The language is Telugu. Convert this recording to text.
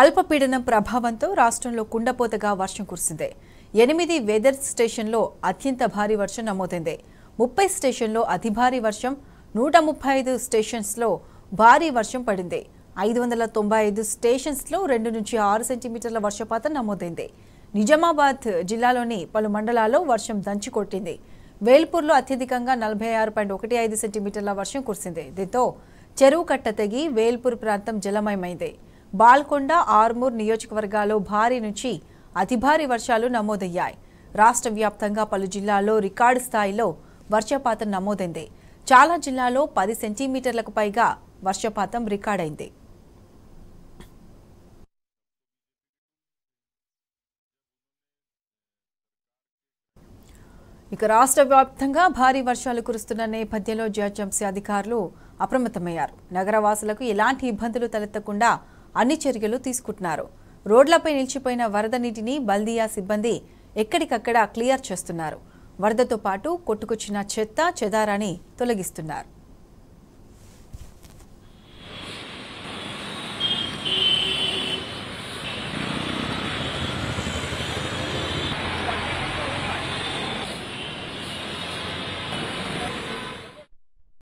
అల్పపీడనం ప్రభావంతో రాష్ట్రంలో కుండపోతగా వర్షం కురిసింది ఎనిమిది వెదర్ స్టేషన్లో అత్యంత భారీ వర్షం నమోదైంది ముప్పై స్టేషన్లో అతి భారీ వర్షం నూట ముప్పై ఐదు స్టేషన్స్లో భారీ వర్షం పడింది ఐదు వందల తొంభై ఐదు స్టేషన్స్లో రెండు నుంచి ఆరు సెంటీమీటర్ల వర్షపాతం నమోదైంది నిజామాబాద్ జిల్లాలోని పలు మండలాల్లో వర్షం దంచి కొట్టింది వేల్పూర్లో అత్యధికంగా నలభై ఆరు పాయింట్ ఒకటి ఐదు సెంటీమీటర్ల వర్షం కురిసింది దీంతో చెరువు కట్ట తెగి వేల్పూర్ ప్రాంతం జలమయమైంది బాల్కొండ ఆర్మూర్ నియోజకవర్గాల్లో భారీ నుంచి అతి భారీ వర్షాలు నమోదయ్యాయి రాష్ట్ర వ్యాప్తంగా పలు జిల్లాల్లో రికార్డు స్థాయిలో వర్షపాతం నమోదైంది చాలా జిల్లాల్లో పది సెంటీమీటర్లకు పైగా వర్షపాతం రికార్డైంది ఇక రాష్ట్ర వ్యాప్తంగా భారీ వర్షాలు కురుస్తున్న నేపథ్యంలో జిహెచ్ఎంసీ అధికారులు అప్రమత్తమయ్యారు నగరవాసులకు ఎలాంటి ఇబ్బందులు తలెత్తకుండా అన్ని చర్యలు తీసుకుంటున్నారు రోడ్లపై నిలిచిపోయిన వరద నీటిని బల్దియా సిబ్బంది ఎక్కడికక్కడ క్లియర్ చేస్తున్నారు వరదతో పాటు కొట్టుకొచ్చిన చెత్త చెదారాన్ని తొలగిస్తున్నారు